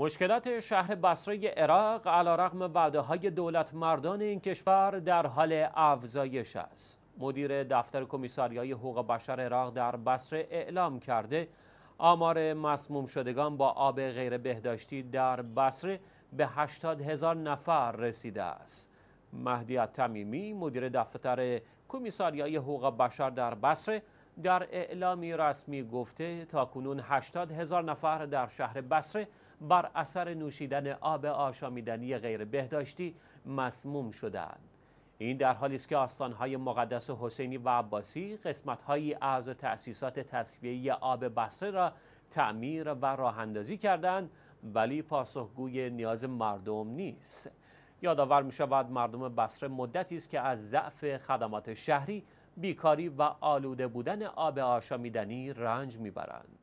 مشکلات شهر بصره عراق علیرغم وعده های دولت مردان این کشور در حال افزایش است. مدیر دفتر کمیساریای حقوق بشر عراق در بصره اعلام کرده آمار مسموم شدگان با آب غیر بهداشتی در بصره به 80 هزار نفر رسیده است. مهدی تمیمی مدیر دفتر کمیساریای حقوق بشر در بصره در اعلامی رسمی گفته تا کنون 80 هزار نفر در شهر بصره بر اثر نوشیدن آب آشامیدنی غیر بهداشتی مسموم شدند. این در حالی است که آستانهای مقدس حسینی و عباسی قسمتهایی از تأسیسات تصفیه آب بصره را تعمیر و راهاندازی کردند ولی پاسخگوی نیاز مردم نیست یادآور می شود مردم بصره مدتی است که از ضعف خدمات شهری بیکاری و آلوده بودن آب آشامیدنی رنج میبرند.